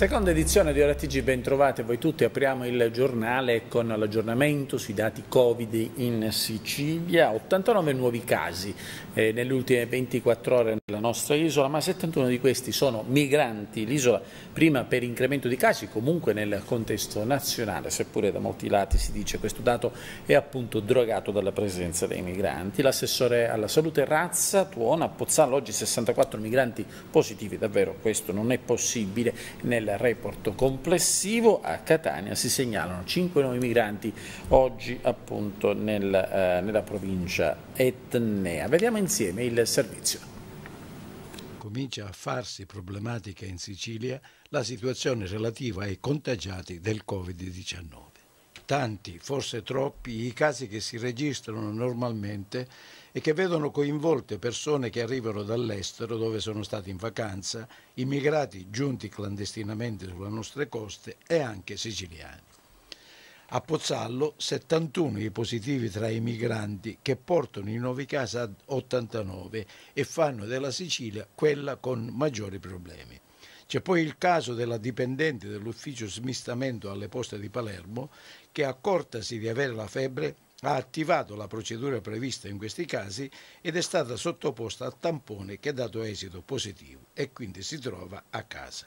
Seconda edizione di ORTG, ben trovate voi tutti, apriamo il giornale con l'aggiornamento sui dati Covid in Sicilia, 89 nuovi casi eh, nelle ultime 24 ore nella nostra isola, ma 71 di questi sono migranti, l'isola prima per incremento di casi comunque nel contesto nazionale, seppure da molti lati si dice questo dato è appunto drogato dalla presenza dei migranti, l'assessore alla salute Razza, Tuona, Pozzallo, oggi 64 migranti positivi, davvero questo non è possibile nel del report complessivo a Catania si segnalano 5 nuovi migranti oggi appunto nel, eh, nella provincia etnea. Vediamo insieme il servizio. Comincia a farsi problematica in Sicilia la situazione relativa ai contagiati del Covid-19 tanti, forse troppi, i casi che si registrano normalmente e che vedono coinvolte persone che arrivano dall'estero dove sono stati in vacanza, immigrati giunti clandestinamente sulle nostre coste e anche siciliani. A Pozzallo 71 i positivi tra i migranti che portano i nuovi casi a 89 e fanno della Sicilia quella con maggiori problemi. C'è poi il caso della dipendente dell'ufficio smistamento alle poste di Palermo che accortasi di avere la febbre ha attivato la procedura prevista in questi casi ed è stata sottoposta a tampone che ha dato esito positivo e quindi si trova a casa.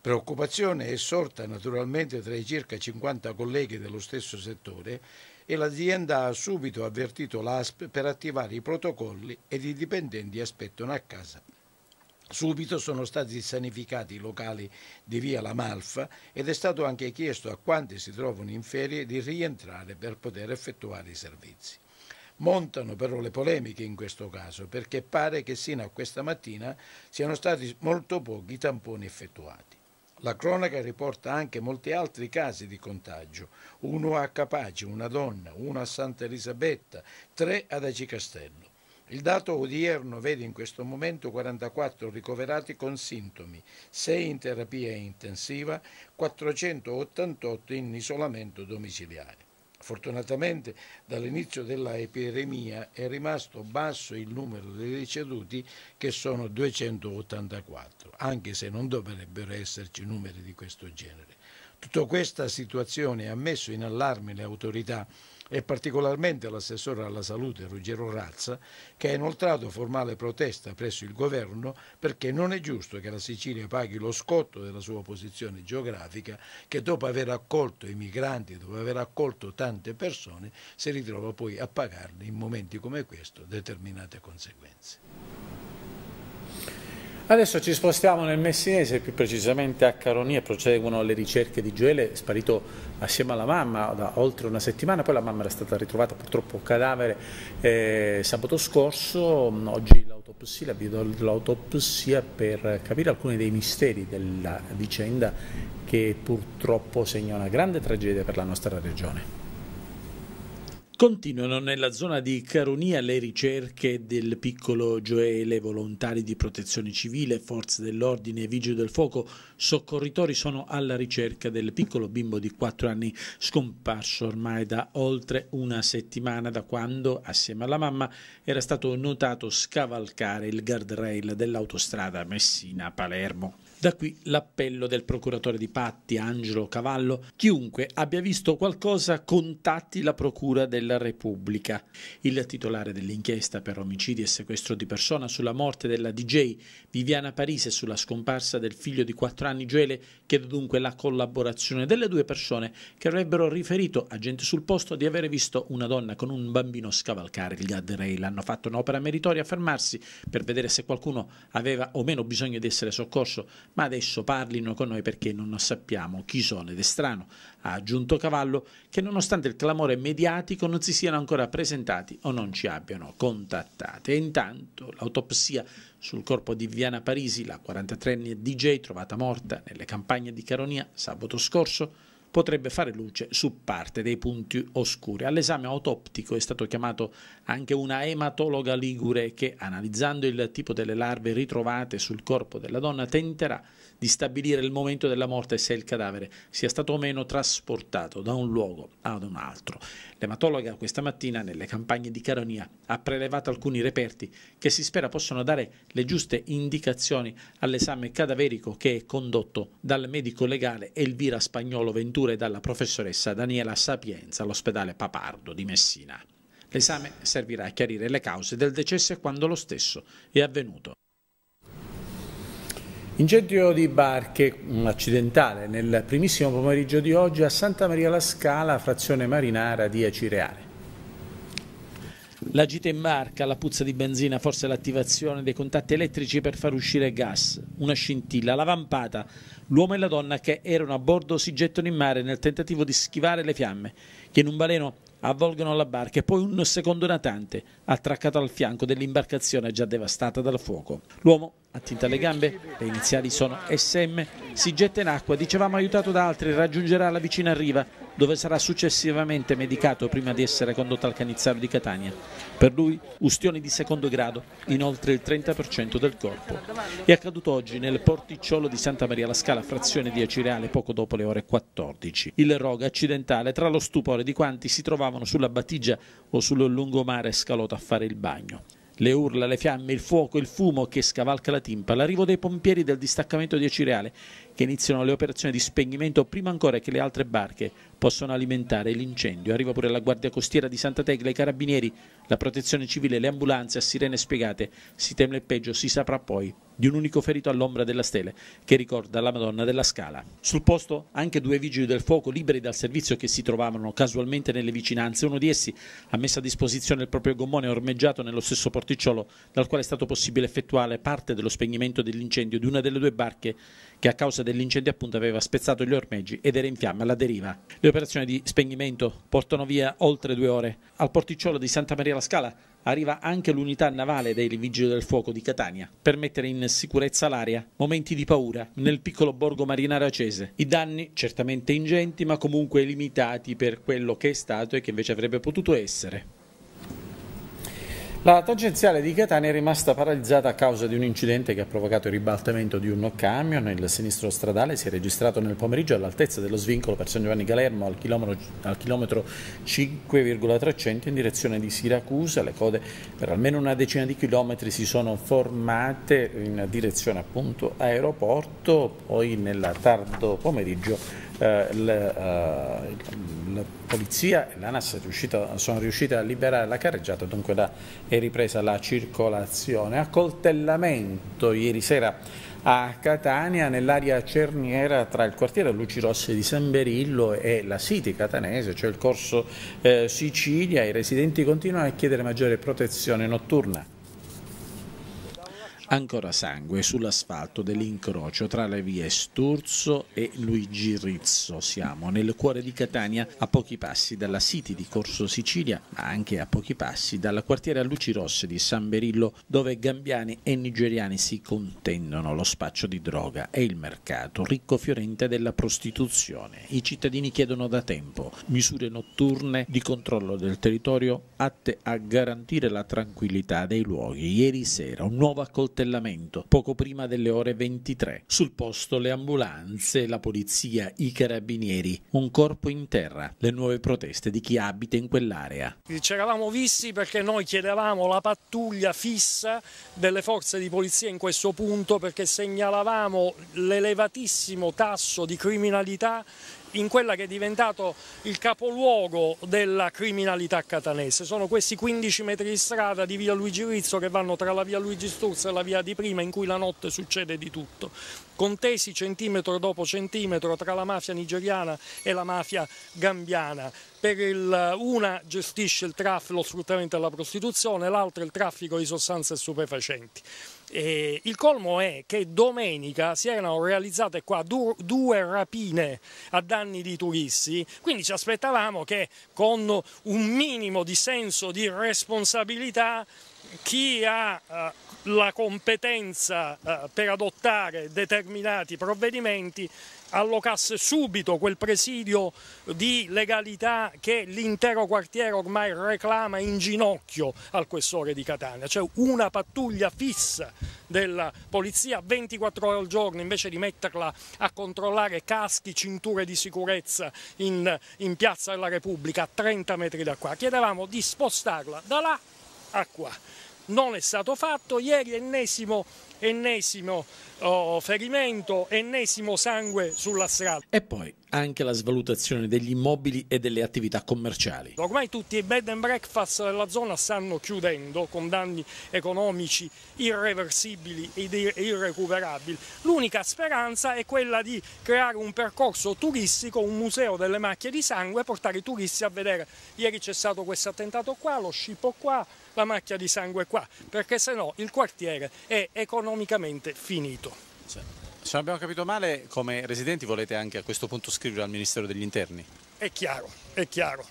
Preoccupazione è sorta naturalmente tra i circa 50 colleghi dello stesso settore e l'azienda ha subito avvertito l'ASP per attivare i protocolli ed i dipendenti aspettano a casa Subito sono stati sanificati i locali di via La Malfa ed è stato anche chiesto a quanti si trovano in ferie di rientrare per poter effettuare i servizi. Montano però le polemiche in questo caso perché pare che sino a questa mattina siano stati molto pochi i tamponi effettuati. La cronaca riporta anche molti altri casi di contagio, uno a Capace, una donna, uno a Santa Elisabetta, tre ad Aci Castello. Il dato odierno vede in questo momento 44 ricoverati con sintomi, 6 in terapia intensiva, 488 in isolamento domiciliare. Fortunatamente dall'inizio dell'epidemia è rimasto basso il numero dei deceduti che sono 284, anche se non dovrebbero esserci numeri di questo genere. Tutta questa situazione ha messo in allarme le autorità e particolarmente l'assessore alla salute Ruggero Razza, che ha inoltrato formale protesta presso il governo perché non è giusto che la Sicilia paghi lo scotto della sua posizione geografica che dopo aver accolto i migranti, dopo aver accolto tante persone, si ritrova poi a pagarne in momenti come questo determinate conseguenze. Adesso ci spostiamo nel Messinese, più precisamente a Caronia, proseguono le ricerche di Gioele, sparito assieme alla mamma da oltre una settimana, poi la mamma era stata ritrovata purtroppo cadavere eh, sabato scorso, oggi l'autopsia, l'avvio dell'autopsia per capire alcuni dei misteri della vicenda che purtroppo segna una grande tragedia per la nostra regione. Continuano nella zona di Caronia le ricerche del piccolo Gioele, volontari di protezione civile, forze dell'ordine e vigili del fuoco, soccorritori sono alla ricerca del piccolo bimbo di 4 anni scomparso ormai da oltre una settimana da quando, assieme alla mamma, era stato notato scavalcare il guardrail dell'autostrada Messina-Palermo. Da qui l'appello del procuratore di Patti, Angelo Cavallo, chiunque abbia visto qualcosa contatti la Procura della Repubblica. Il titolare dell'inchiesta per omicidi e sequestro di persona sulla morte della DJ Viviana Parise e sulla scomparsa del figlio di 4 anni Gioele chiede dunque la collaborazione delle due persone che avrebbero riferito a gente sul posto di aver visto una donna con un bambino scavalcare il guardrail. Hanno fatto un'opera meritoria a fermarsi per vedere se qualcuno aveva o meno bisogno di essere soccorso ma adesso parlino con noi perché non sappiamo chi sono ed è strano, ha aggiunto Cavallo, che nonostante il clamore mediatico non si siano ancora presentati o non ci abbiano contattate. E intanto l'autopsia sul corpo di Viana Parisi, la 43enne DJ trovata morta nelle campagne di Caronia sabato scorso, potrebbe fare luce su parte dei punti oscuri. All'esame autoptico è stato chiamato anche una ematologa ligure che, analizzando il tipo delle larve ritrovate sul corpo della donna, tenterà di stabilire il momento della morte e se il cadavere sia stato o meno trasportato da un luogo ad un altro. L'ematologa questa mattina nelle campagne di Caronia ha prelevato alcuni reperti che si spera possano dare le giuste indicazioni all'esame cadaverico che è condotto dal medico legale Elvira Spagnolo Ventura cure dalla professoressa Daniela Sapienza all'ospedale Papardo di Messina. L'esame servirà a chiarire le cause del decesso e quando lo stesso è avvenuto. Incendio di barche accidentale nel primissimo pomeriggio di oggi a Santa Maria la Scala, frazione marinara di Acireale. La gita in barca, la puzza di benzina, forse l'attivazione dei contatti elettrici per far uscire gas, una scintilla, la vampata. L'uomo e la donna che erano a bordo si gettano in mare nel tentativo di schivare le fiamme, che in un baleno avvolgono la barca e poi un secondo natante, attraccato al fianco dell'imbarcazione già devastata dal fuoco. L'uomo tinta alle gambe, le iniziali sono SM, si getta in acqua, dicevamo aiutato da altri, raggiungerà la vicina riva dove sarà successivamente medicato prima di essere condotto al canizzaro di Catania. Per lui ustioni di secondo grado, inoltre il 30% del corpo. È accaduto oggi nel porticciolo di Santa Maria la Scala, frazione di Acireale, poco dopo le ore 14. Il rogo accidentale tra lo stupore di quanti si trovavano sulla battigia o sul lungomare scalotto a fare il bagno. Le urla, le fiamme, il fuoco, il fumo che scavalca la timpa, l'arrivo dei pompieri del distaccamento di Cireale che iniziano le operazioni di spegnimento prima ancora che le altre barche possano alimentare l'incendio. Arriva pure la Guardia Costiera di Santa Tecla, i Carabinieri, la Protezione Civile, le ambulanze a sirene spiegate. Si teme il peggio, si saprà poi di un unico ferito all'ombra della stele che ricorda la Madonna della Scala. Sul posto anche due vigili del fuoco liberi dal servizio che si trovavano casualmente nelle vicinanze. Uno di essi ha messo a disposizione il proprio gommone ormeggiato nello stesso porticciolo dal quale è stato possibile effettuare parte dello spegnimento dell'incendio di una delle due barche che a causa dell'incendio appunto aveva spezzato gli ormeggi ed era in fiamme alla deriva. Le operazioni di spegnimento portano via oltre due ore. Al porticciolo di Santa Maria la Scala arriva anche l'unità navale dei Vigili del Fuoco di Catania per mettere in sicurezza l'area. Momenti di paura nel piccolo borgo marinaro acese. I danni certamente ingenti ma comunque limitati per quello che è stato e che invece avrebbe potuto essere. La tangenziale di Catania è rimasta paralizzata a causa di un incidente che ha provocato il ribaltamento di un camion. Il sinistro stradale si è registrato nel pomeriggio all'altezza dello svincolo per San Giovanni Galermo al chilometro, al chilometro 5,300 in direzione di Siracusa. Le code per almeno una decina di chilometri si sono formate in direzione appunto aeroporto, poi nel tardo pomeriggio eh, la, eh, la, polizia e l'ANAS sono riuscite a liberare la carreggiata, dunque da, è ripresa la circolazione. Accoltellamento ieri sera a Catania nell'area cerniera tra il quartiere Luci Rosse di San Berillo e la City catanese, cioè il corso eh, Sicilia, i residenti continuano a chiedere maggiore protezione notturna ancora sangue sull'asfalto dell'incrocio tra le vie Sturzo e Luigi Rizzo. Siamo nel cuore di Catania, a pochi passi dalla City di Corso Sicilia, ma anche a pochi passi dalla quartiera Luci Rosse di San Berillo, dove gambiani e nigeriani si contendono lo spaccio di droga e il mercato ricco fiorente della prostituzione. I cittadini chiedono da tempo misure notturne di controllo del territorio atte a garantire la tranquillità dei luoghi. Ieri sera un nuovo accoltellamento smantellamento poco prima delle ore 23. Sul posto le ambulanze, la polizia, i carabinieri, un corpo in terra, le nuove proteste di chi abita in quell'area. Ci eravamo visti perché noi chiedevamo la pattuglia fissa delle forze di polizia in questo punto perché segnalavamo l'elevatissimo tasso di criminalità in quella che è diventato il capoluogo della criminalità catanese. Sono questi 15 metri di strada di via Luigi Rizzo che vanno tra la via Luigi Sturza e la via di prima in cui la notte succede di tutto. Contesi centimetro dopo centimetro tra la mafia nigeriana e la mafia gambiana. Per il, una gestisce il traffico, lo sfruttamento della prostituzione, l'altra il traffico di sostanze stupefacenti. E il colmo è che domenica si erano realizzate qua due rapine a danni di turisti, quindi ci aspettavamo che con un minimo di senso di responsabilità chi ha eh, la competenza eh, per adottare determinati provvedimenti allocasse subito quel presidio di legalità che l'intero quartiere ormai reclama in ginocchio al questore di Catania, cioè una pattuglia fissa della polizia 24 ore al giorno invece di metterla a controllare caschi, cinture di sicurezza in, in Piazza della Repubblica a 30 metri da qua. Chiedevamo di spostarla da là a qua non è stato fatto. Ieri ennesimo, ennesimo oh, ferimento, ennesimo sangue sulla strada. E poi anche la svalutazione degli immobili e delle attività commerciali. Ormai tutti i bed and breakfast della zona stanno chiudendo con danni economici irreversibili ed irrecuperabili. L'unica speranza è quella di creare un percorso turistico, un museo delle macchie di sangue, portare i turisti a vedere. Ieri c'è stato questo attentato qua, lo scippo qua, la macchia di sangue qua, perché sennò il quartiere è economicamente finito. Se non abbiamo capito male, come residenti volete anche a questo punto scrivere al Ministero degli Interni? È chiaro, è chiaro.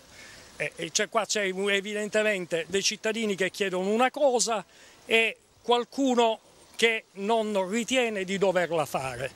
E eh, eh, cioè, qua c'è evidentemente dei cittadini che chiedono una cosa e qualcuno che non ritiene di doverla fare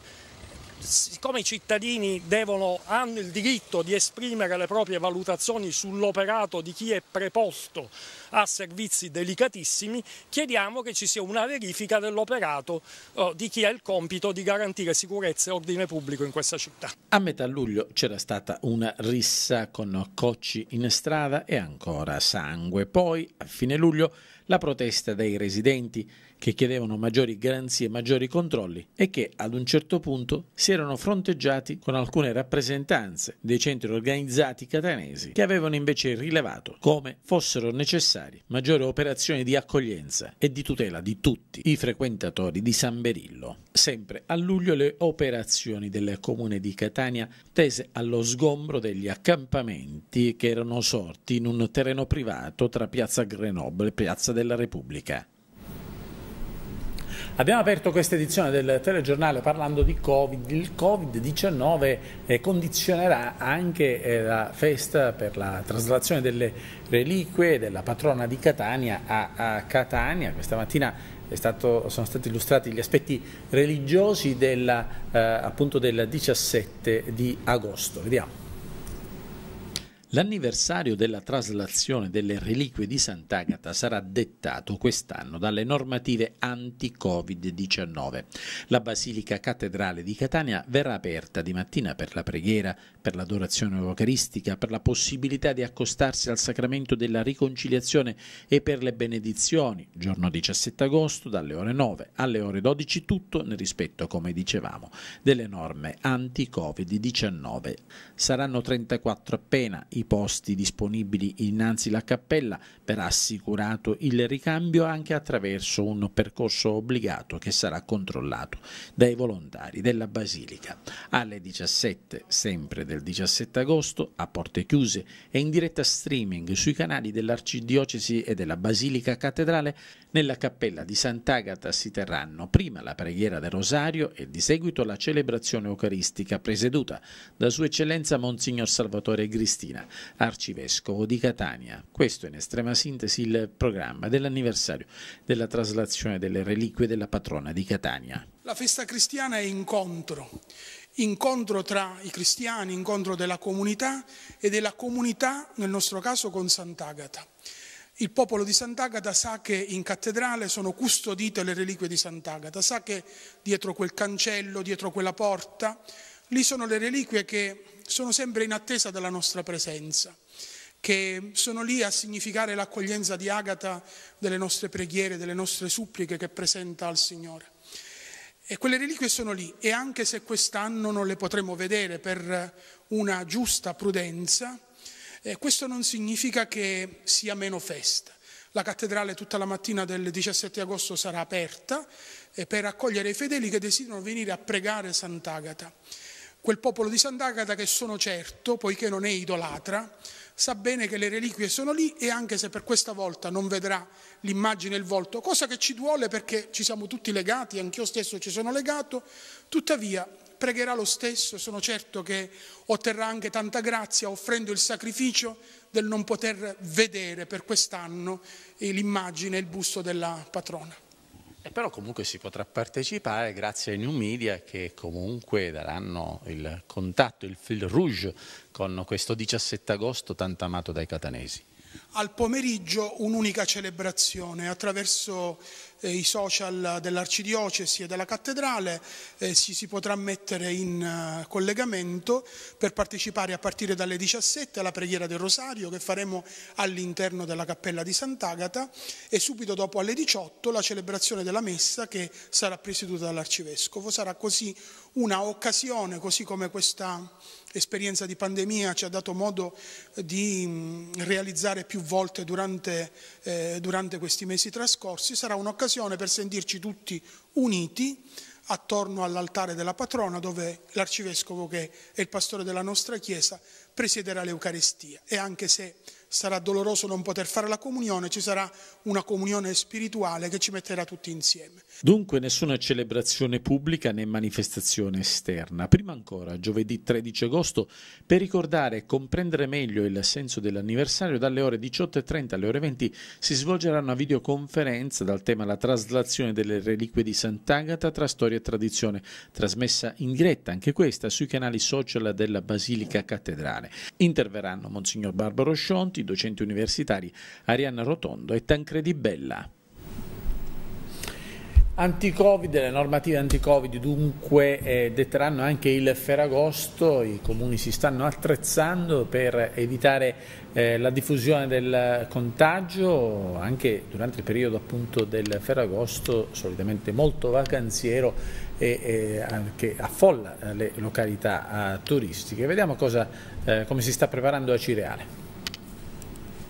siccome i cittadini devono, hanno il diritto di esprimere le proprie valutazioni sull'operato di chi è preposto a servizi delicatissimi, chiediamo che ci sia una verifica dell'operato eh, di chi ha il compito di garantire sicurezza e ordine pubblico in questa città. A metà luglio c'era stata una rissa con cocci in strada e ancora sangue. Poi, a fine luglio, la protesta dei residenti che chiedevano maggiori garanzie e maggiori controlli e che ad un certo punto si erano fronteggiati con alcune rappresentanze dei centri organizzati catanesi che avevano invece rilevato come fossero necessarie maggiori operazioni di accoglienza e di tutela di tutti i frequentatori di San Berillo. Sempre a luglio le operazioni del comune di Catania tese allo sgombro degli accampamenti che erano sorti in un terreno privato tra piazza Grenoble e piazza della Repubblica. Abbiamo aperto questa edizione del telegiornale parlando di Covid. Il Covid-19 eh, condizionerà anche eh, la festa per la traslazione delle reliquie della patrona di Catania a, Catania. Questa mattina Stato, sono stati illustrati gli aspetti religiosi della, eh, del 17 di agosto. Vediamo. L'anniversario della traslazione delle reliquie di Sant'Agata sarà dettato quest'anno dalle normative anti-Covid-19. La Basilica Cattedrale di Catania verrà aperta di mattina per la preghiera, per l'adorazione eucaristica, per la possibilità di accostarsi al sacramento della riconciliazione e per le benedizioni, giorno 17 agosto dalle ore 9 alle ore 12, tutto nel rispetto, come dicevamo, delle norme anti-Covid-19. Saranno 34 appena i i posti disponibili innanzi la cappella per assicurato il ricambio anche attraverso un percorso obbligato che sarà controllato dai volontari della Basilica. Alle 17, sempre del 17 agosto, a porte chiuse e in diretta streaming sui canali dell'Arcidiocesi e della Basilica Cattedrale, nella cappella di Sant'Agata si terranno prima la preghiera del Rosario e di seguito la celebrazione eucaristica presieduta da Sua Eccellenza Monsignor Salvatore Cristina, arcivescovo di Catania. Questo è in estrema sintesi il programma dell'anniversario della traslazione delle reliquie della patrona di Catania. La festa cristiana è incontro, incontro tra i cristiani, incontro della comunità e della comunità, nel nostro caso, con Sant'Agata. Il popolo di Sant'Agata sa che in cattedrale sono custodite le reliquie di Sant'Agata, sa che dietro quel cancello, dietro quella porta, lì sono le reliquie che sono sempre in attesa della nostra presenza, che sono lì a significare l'accoglienza di Agata delle nostre preghiere, delle nostre suppliche che presenta al Signore. E quelle reliquie sono lì e anche se quest'anno non le potremo vedere per una giusta prudenza, eh, questo non significa che sia meno festa. La cattedrale tutta la mattina del 17 agosto sarà aperta eh, per accogliere i fedeli che desiderano venire a pregare Sant'Agata. Quel popolo di Sant'Agata che sono certo, poiché non è idolatra, sa bene che le reliquie sono lì e anche se per questa volta non vedrà l'immagine e il volto, cosa che ci duole perché ci siamo tutti legati, anch'io stesso ci sono legato, tuttavia pregherà lo stesso, sono certo che otterrà anche tanta grazia offrendo il sacrificio del non poter vedere per quest'anno eh, l'immagine e il busto della patrona. E però comunque si potrà partecipare grazie ai new media che comunque daranno il contatto, il fil rouge con questo 17 agosto tanto amato dai catanesi al pomeriggio un'unica celebrazione attraverso eh, i social dell'arcidiocesi e della cattedrale eh, si, si, potrà mettere in uh, collegamento per partecipare a partire dalle 17 alla preghiera del rosario che faremo all'interno della cappella di Sant'Agata e subito dopo alle 18 la celebrazione della messa che sarà presieduta dall'arcivescovo sarà così una occasione così come questa esperienza di pandemia ci ha dato modo di mh, mm, realizzare più più volte durante, eh, durante questi mesi trascorsi, sarà un'occasione per sentirci tutti uniti attorno all'altare della patrona dove l'arcivescovo che è il pastore della nostra chiesa presiederà l'Eucarestia e anche se sarà doloroso non poter fare la comunione, ci sarà una comunione spirituale che ci metterà tutti insieme. Dunque nessuna celebrazione pubblica né manifestazione esterna. Prima ancora, giovedì 13 agosto, per ricordare e comprendere meglio il senso dell'anniversario, dalle ore 18.30 alle ore 20 si svolgerà una videoconferenza dal tema La traslazione delle reliquie di Sant'Agata tra storia e tradizione, trasmessa in diretta anche questa sui canali social della Basilica Cattedrale. Interverranno Monsignor Barbaro Scionti, i docenti universitari Arianna Rotondo e Tancredi Bella. Anticovid, le normative anticovid dunque eh, detteranno anche il Ferragosto, i comuni si stanno attrezzando per evitare eh, la diffusione del contagio anche durante il periodo appunto del Ferragosto, solitamente molto vacanziero e, e eh, che affolla eh, le località eh, turistiche. Vediamo cosa, eh, come si sta preparando a Cireale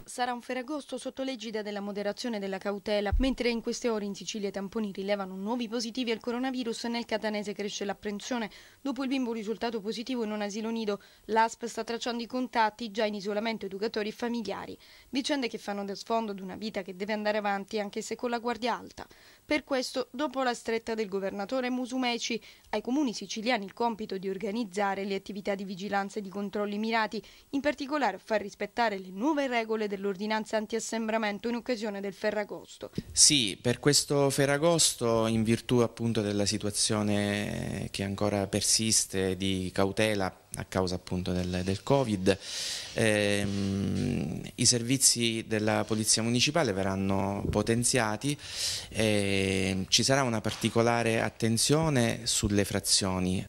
sarà un ferragosto sotto l'egida della moderazione della cautela, mentre in queste ore in Sicilia i tamponi rilevano nuovi positivi al coronavirus, nel catanese cresce l'apprensione. Dopo il bimbo risultato positivo in un asilo nido, l'ASP sta tracciando i contatti già in isolamento educatori e familiari, vicende che fanno da sfondo ad una vita che deve andare avanti anche se con la guardia alta. Per questo, dopo la stretta del governatore Musumeci, ai comuni siciliani il compito di organizzare le attività di vigilanza e di controlli mirati, in particolare far rispettare le nuove regole dell'ordinanza antiassembramento in occasione del Ferragosto. Sì, per questo Ferragosto, in virtù appunto della situazione che ancora persiste di cautela a causa appunto del, del Covid. Ehm, I servizi della Polizia Municipale verranno potenziati, e ehm, ci sarà una particolare attenzione sulle frazioni.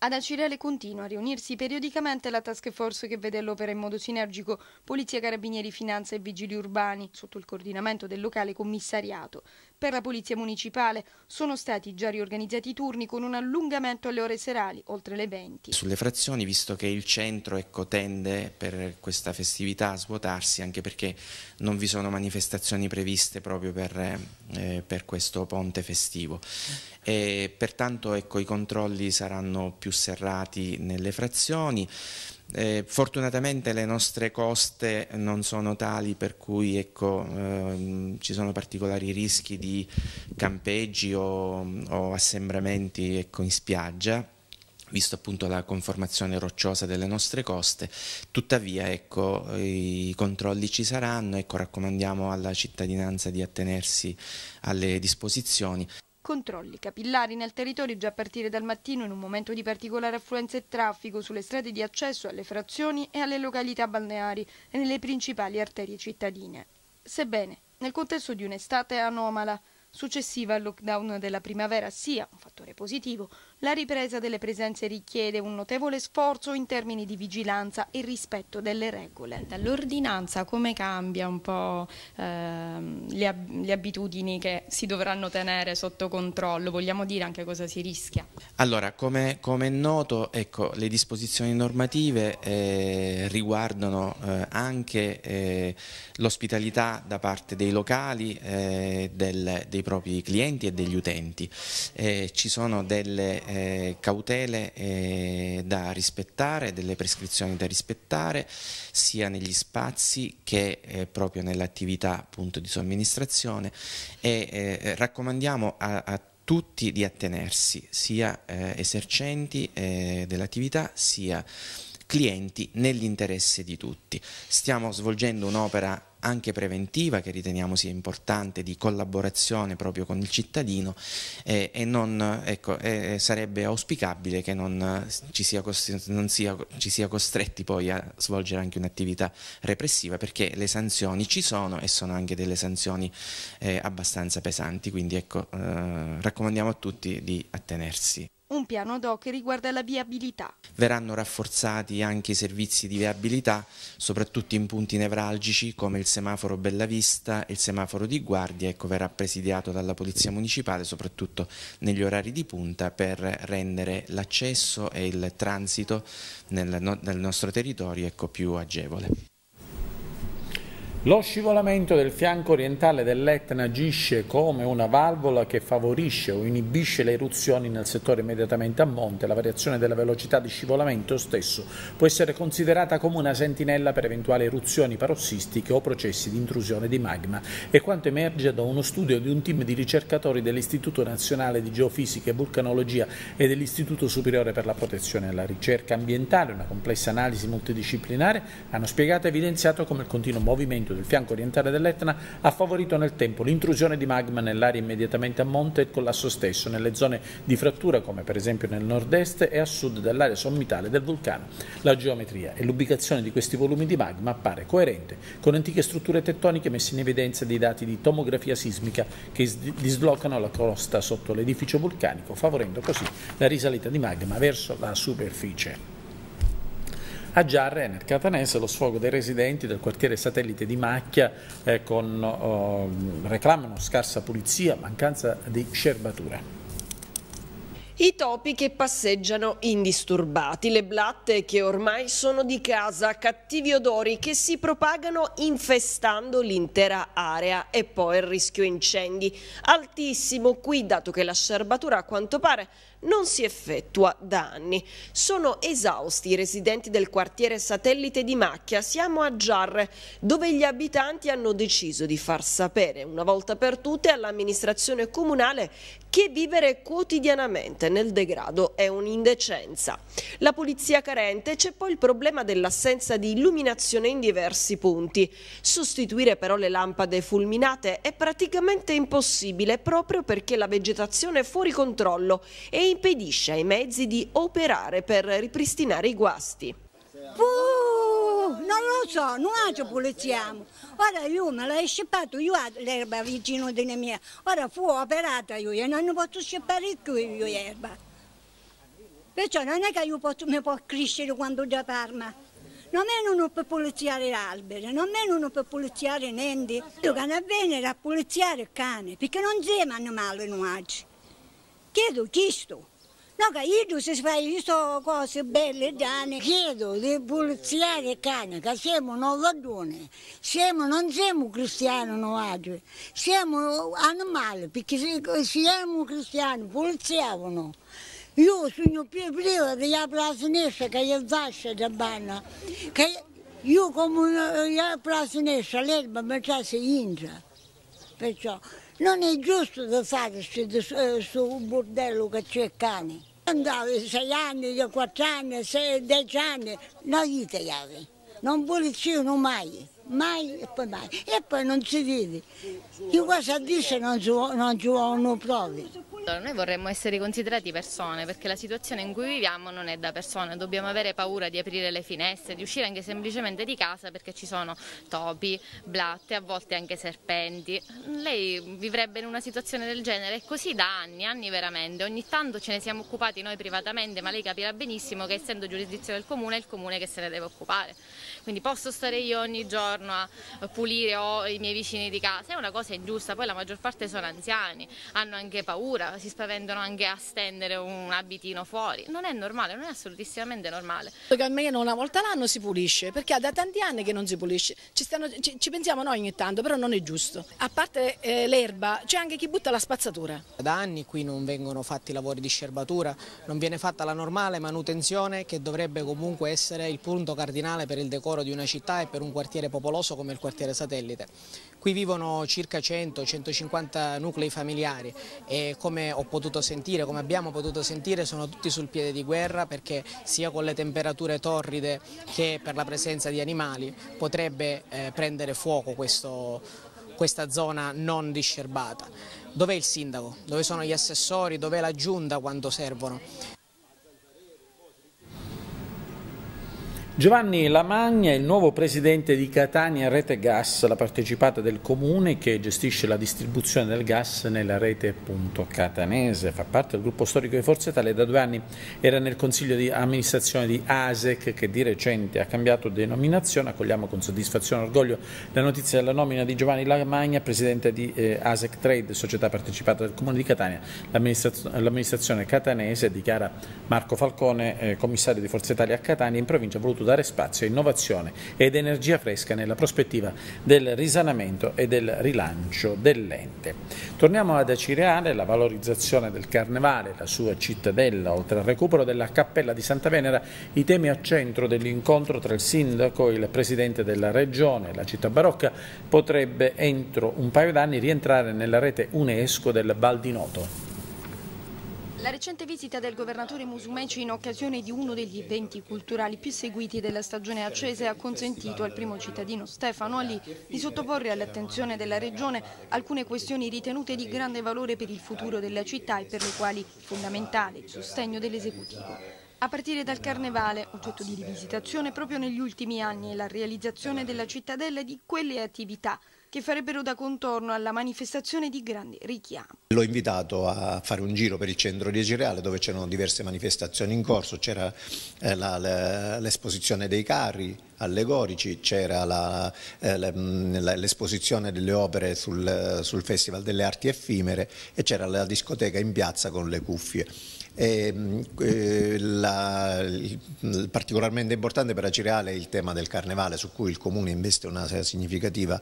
Ad Acireale continua a riunirsi periodicamente la task force che vede l'opera in modo sinergico Polizia, Carabinieri, Finanza e Vigili Urbani sotto il coordinamento del locale commissariato. Per la Polizia Municipale sono stati già riorganizzati i turni con un allungamento alle ore serali, oltre le 20. Sulle frazioni, visto che il centro ecco, tende per questa festività a svuotarsi, anche perché non vi sono manifestazioni previste proprio per, eh, per questo ponte festivo. E, pertanto ecco, i controlli saranno più serrati nelle frazioni. Eh, fortunatamente le nostre coste non sono tali per cui ecco, ehm, ci sono particolari rischi di campeggi o, o assembramenti ecco, in spiaggia visto appunto la conformazione rocciosa delle nostre coste, tuttavia ecco, i controlli ci saranno, ecco, raccomandiamo alla cittadinanza di attenersi alle disposizioni. Controlli capillari nel territorio già a partire dal mattino in un momento di particolare affluenza e traffico sulle strade di accesso alle frazioni e alle località balneari e nelle principali arterie cittadine. Sebbene nel contesto di un'estate anomala, successiva al lockdown della primavera sia un fattore positivo, la ripresa delle presenze richiede un notevole sforzo in termini di vigilanza e rispetto delle regole. L'ordinanza come cambia un po' ehm, le, ab le, abitudini che si dovranno tenere sotto controllo? Vogliamo dire anche cosa si rischia? Allora, come, come è noto, ecco, le disposizioni normative eh, riguardano eh, anche eh, l'ospitalità da parte dei locali, eh, del, dei propri clienti e degli utenti. Eh, ci sono delle eh, cautele eh, da rispettare, delle prescrizioni da rispettare, sia negli spazi che eh, proprio nell'attività appunto di somministrazione e eh, raccomandiamo a, a tutti di attenersi, sia eh, esercenti eh, dell'attività sia clienti nell'interesse di tutti. Stiamo svolgendo un'opera anche preventiva che riteniamo sia importante di collaborazione proprio con il cittadino eh, e non, ecco, eh, sarebbe auspicabile che non, ci, sia non sia, ci sia costretti poi a svolgere anche un'attività repressiva perché le sanzioni ci sono e sono anche delle sanzioni eh, abbastanza pesanti quindi ecco, eh, raccomandiamo a tutti di attenersi un piano ad che riguarda la viabilità. Verranno rafforzati anche i servizi di viabilità, soprattutto in punti nevralgici come il semaforo Bellavista e il semaforo di Guardia, ecco, verrà presidiato dalla Polizia Municipale, soprattutto negli orari di punta, per rendere l'accesso e il transito nel, nel nostro territorio ecco, più agevole. Lo scivolamento del fianco orientale dell'Etna agisce come una valvola che favorisce o inibisce le eruzioni nel settore immediatamente a monte. La variazione della velocità di scivolamento stesso può essere considerata come una sentinella per eventuali eruzioni parossistiche o processi di intrusione di magma e quanto emerge da uno studio di un team di ricercatori dell'Istituto Nazionale di Geofisica e Vulcanologia e dell'Istituto Superiore per la Protezione e la Ricerca Ambientale, una complessa analisi multidisciplinare, hanno spiegato e evidenziato come il continuo movimento spento del fianco orientale dell'Etna ha favorito nel tempo l'intrusione di magma nell'area immediatamente a monte e il collasso stesso nelle zone di frattura come per esempio nel nord-est e a sud dell'area sommitale del vulcano. La geometria e l'ubicazione di questi volumi di magma appare coerente con antiche strutture tettoniche messe in evidenza dai dati di tomografia sismica che dislocano la costa sotto l'edificio vulcanico favorendo così la risalita di magma verso la superficie. A Giarre, nel Catanese, lo sfogo dei residenti del quartiere satellite di Macchia eh, con, oh, reclamano scarsa pulizia, mancanza di scerbatura. I topi che passeggiano indisturbati, le blatte che ormai sono di casa, cattivi odori che si propagano infestando l'intera area e poi il rischio incendi altissimo qui dato che la scerbatura a quanto pare non si effettua da anni. Sono esausti i residenti del quartiere satellite di Macchia, siamo a Giarre, dove gli abitanti hanno deciso di far sapere una volta per tutte all'amministrazione comunale che vivere quotidianamente nel degrado è un'indecenza. La polizia carente c'è poi il problema dell'assenza di illuminazione in diversi punti. Sostituire però le lampade fulminate è praticamente impossibile proprio perché la vegetazione è fuori controllo e impedisce ai mezzi di operare per ripristinare i guasti. Uh, non lo so, non ci puliziamo. Ora io me l'hai scippato, io l'erba vicino di mia. Ora fu operata io e non posso scippare più io l'erba. Perciò non è che io posso, mi può crescere quando già Parma. Non meno non per poliziare l'albero, non meno non per poliziare niente. Io che non è bene da poliziare il cane, perché non si mangiano male non oggi chiedo, chiesto. No, che io se faccio cose belle danni, chiedo di puliziare i cane, che siamo non vadone, siamo, non siamo cristiani noi, siamo animali, perché se siamo cristiani puliziavano. Io sono più prima della plastinesca che è vascia da banna, che io come la l'erba mi piace ingia perciò non è giusto da fare su un eh, bordello che c'è cani. Andare 6 anni, 4 anni, 6, 10 anni, non gli tagliavi, non pulizio mai, mai e poi mai. E poi non si vede. Io cosa dice non ci vogliono prove. Allora, esatto, noi vorremmo essere considerati persone perché la situazione in cui viviamo non è da persone, dobbiamo avere paura di aprire le finestre, di uscire anche semplicemente di casa perché ci sono topi, blatte, a volte anche serpenti. Lei vivrebbe in una situazione del genere È così da anni, anni veramente, ogni tanto ce ne siamo occupati noi privatamente ma lei capirà benissimo che essendo giurisdizione del comune è il comune che se ne deve occupare quindi posso stare io ogni giorno a pulire o i miei vicini di casa, è una cosa ingiusta, poi la maggior parte sono anziani, hanno anche paura, si spaventano anche a stendere un abitino fuori, non è normale, non è assolutissimamente normale. Almeno una volta l'anno si pulisce, perché da tanti anni che non si pulisce, ci, stanno, ci, ci pensiamo noi ogni tanto, però non è giusto. A parte eh, l'erba c'è anche chi butta la spazzatura. Da anni qui non vengono fatti lavori di scerbatura, non viene fatta la normale manutenzione che dovrebbe comunque essere il punto cardinale per il decoro lavoro di una città e per un quartiere popoloso come il quartiere Satellite. Qui vivono circa 100-150 nuclei familiari e come ho potuto sentire, come abbiamo potuto sentire, sono tutti sul piede di guerra perché sia con le temperature torride che per la presenza di animali potrebbe eh, prendere fuoco questo, questa zona non discerbata. Dov'è il sindaco? Dove sono gli assessori? Dov'è la giunta quando servono? Giovanni Lamagna è il nuovo presidente di Catania Rete Gas, la partecipata del comune che gestisce la distribuzione del gas nella rete appunto, catanese. Fa parte del gruppo storico di Forza Italia da due anni era nel consiglio di amministrazione di ASEC che di recente ha cambiato denominazione. Accogliamo con soddisfazione e orgoglio la notizia della nomina di Giovanni Lamagna, presidente di eh, ASEC Trade, società partecipata del comune di Catania. L'amministrazione catanese dichiara Marco Falcone, eh, commissario di Forza Italia a Catania in provincia, ha voluto dare spazio a innovazione ed energia fresca nella prospettiva del risanamento e del rilancio dell'ente. Torniamo ad Acireale, la valorizzazione del carnevale, la sua cittadella, oltre al recupero della cappella di Santa Venera, i temi a centro dell'incontro tra il sindaco e il presidente della regione. La città barocca potrebbe entro un paio d'anni rientrare nella rete UNESCO del Val di Noto. La recente visita del governatore Musumeci in occasione di uno degli eventi culturali più seguiti della stagione accese ha consentito al primo cittadino Stefano Ali di sottoporre all'attenzione della Regione alcune questioni ritenute di grande valore per il futuro della città e per le quali fondamentale il sostegno dell'esecutivo. A partire dal carnevale, oggetto di rivisitazione proprio negli ultimi anni, la realizzazione della cittadella e di quelle attività che farebbero da contorno alla manifestazione di grande richiamo. L'ho invitato a fare un giro per il centro di Egireale dove c'erano diverse manifestazioni in corso, c'era eh, l'esposizione dei carri allegorici, c'era eh, mm, l'esposizione delle opere sul, sul Festival delle Arti Effimere e c'era la discoteca in piazza con le cuffie. E, mm, eh, la, particolarmente importante per Acireale è il tema del carnevale su cui il Comune investe una significativa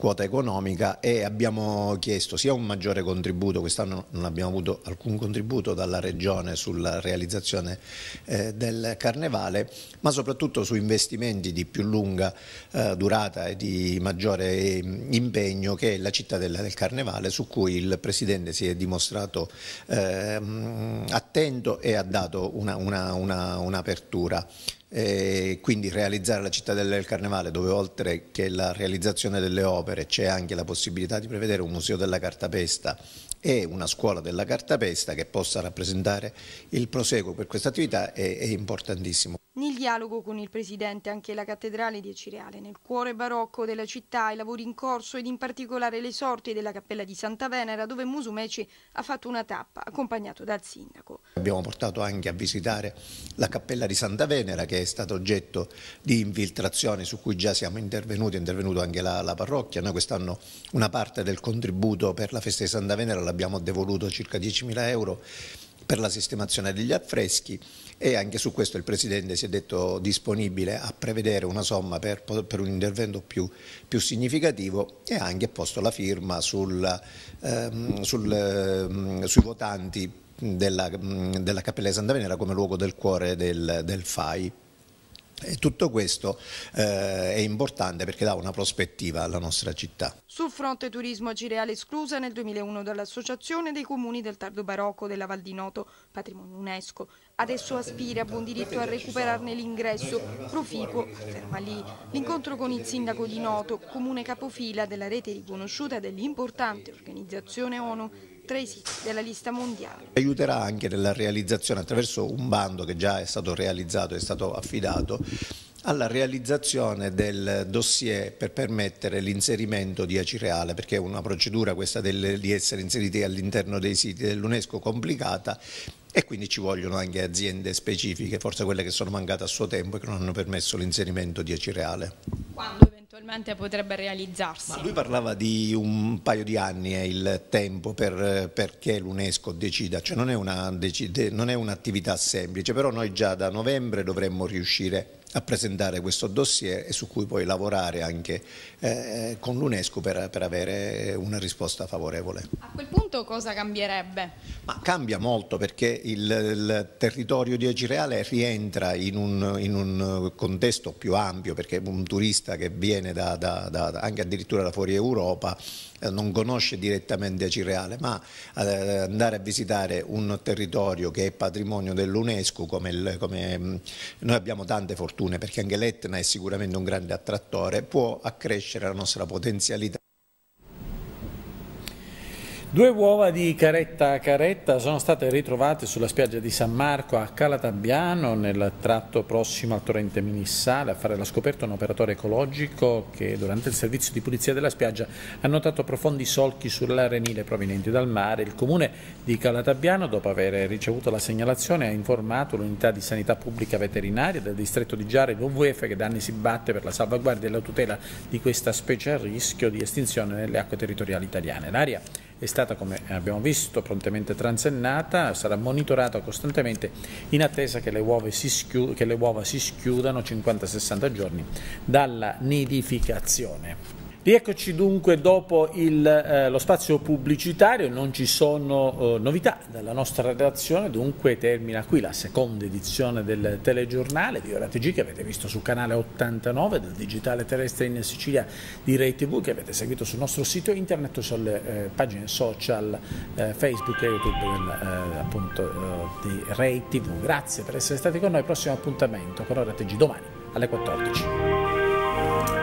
quota economica e abbiamo chiesto sia un maggiore contributo, quest'anno non abbiamo avuto alcun contributo dalla Regione sulla realizzazione eh, del Carnevale, ma soprattutto su investimenti di più lunga eh, durata e di maggiore eh, impegno che è la cittadella del Carnevale, su cui il Presidente si è dimostrato eh, attento e ha dato un'apertura. Una, una, una e quindi realizzare la cittadella del carnevale dove oltre che la realizzazione delle opere c'è anche la possibilità di prevedere un museo della cartapesta e una scuola della cartapesta che possa rappresentare il proseguo per questa attività è, è importantissimo. Nel dialogo con il presidente anche la cattedrale di Acireale, nel cuore barocco della città, i lavori in corso ed in particolare le sorti della cappella di Santa Venera dove Musumeci ha fatto una tappa accompagnato dal sindaco. Abbiamo portato anche a visitare la cappella di Santa Venera che è stata oggetto di infiltrazioni su cui già siamo intervenuti, è intervenuta anche la, la parrocchia. Noi quest'anno una parte del contributo per la festa di Santa Venera l'abbiamo devoluto circa 10.000 euro per la sistemazione degli affreschi e anche su questo il Presidente si è detto disponibile a prevedere una somma per, per un intervento più, più, significativo e ha anche posto la firma sul, ehm, sul, ehm, sui votanti della, della Cappella di Santa Venera come luogo del cuore del, del FAI. E tutto questo eh, è importante perché dà una prospettiva alla nostra città. Sul fronte turismo a Cireale esclusa nel 2001 dall'Associazione dei Comuni del Tardo Barocco della Val di Noto, patrimonio UNESCO, adesso aspira a buon diritto a recuperarne l'ingresso proficuo, ferma lì. L'incontro con il sindaco di Noto, comune capofila della rete riconosciuta dell'importante organizzazione ONU, i siti della lista mondiale. Aiuterà anche nella realizzazione attraverso un bando che già è stato realizzato, è stato affidato alla realizzazione del dossier per permettere l'inserimento di Acireale, perché è una procedura questa del, di essere inseriti all'interno dei siti dell'UNESCO complicata e quindi ci vogliono anche aziende specifiche, forse quelle che sono mancate a suo tempo e che non hanno permesso l'inserimento di Acireale. Quando? è eventualmente potrebbe realizzarsi. Ma lui parlava di un paio di anni, è il tempo per, perché l'UNESCO decida, cioè non è un'attività semplice, però noi già da novembre dovremmo riuscire a presentare questo dossier e su cui poi lavorare anche eh, con l'UNESCO per, per, avere una risposta favorevole. A quel punto cosa cambierebbe? Ma cambia molto perché il, il territorio di Agireale rientra in un, in un, contesto più ampio perché un turista che viene da, da, da, anche addirittura da fuori Europa eh, non conosce direttamente Agireale ma eh, andare a visitare un territorio che è patrimonio dell'UNESCO come, come noi abbiamo tante fortune opportune, perché anche l'Etna è sicuramente un grande attrattore, può accrescere la nostra potenzialità Due uova di caretta a caretta sono state ritrovate sulla spiaggia di San Marco a Calatabbiano nel tratto prossimo al torrente Minissale a fare la scoperta un operatore ecologico che durante il servizio di pulizia della spiaggia ha notato profondi solchi sull'arenile provenienti dal mare. Il comune di Calatabbiano dopo aver ricevuto la segnalazione ha informato l'unità di sanità pubblica veterinaria del distretto di Giare WWF che da anni si batte per la salvaguardia e la tutela di questa specie a rischio di estinzione nelle acque territoriali italiane. L'aria è stata, come abbiamo visto, prontamente transennata, sarà monitorata costantemente in attesa che le uova si, schiud- che le uova si schiudano 50-60 giorni dalla nidificazione. Rieccoci dunque dopo il, eh, lo spazio pubblicitario, non ci sono eh, novità dalla nostra redazione, dunque termina qui la seconda edizione del telegiornale di Ora TG che avete visto sul canale 89 del Digitale Terrestre in Sicilia di Rai TV che avete seguito sul nostro sito internet o sulle eh, pagine social eh, Facebook e YouTube del, eh, appunto, eh, di Rai TV. Grazie per essere stati con noi, prossimo appuntamento con Ora TG domani alle 14.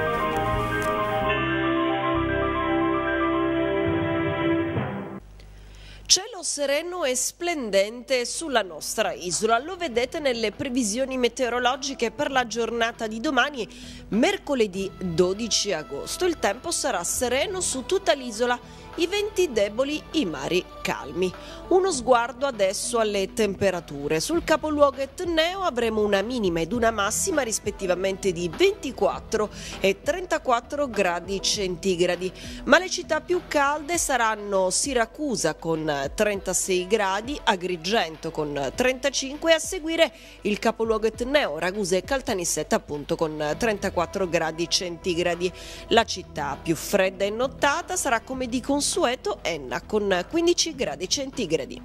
Cielo sereno e splendente sulla nostra isola, lo vedete nelle previsioni meteorologiche per la giornata di domani, mercoledì 12 agosto. Il tempo sarà sereno su tutta l'isola i venti deboli, i mari calmi. Uno sguardo adesso alle temperature. Sul capoluogo etneo avremo una minima ed una massima rispettivamente di 24 e 34 gradi centigradi, ma le città più calde saranno Siracusa con 36 gradi, Agrigento con 35 e a seguire il capoluogo etneo Ragusa e Caltanissetta appunto con 34 gradi centigradi. La città più fredda e nottata sarà come di consumo Consueto Enna con 15 gradi centigradi.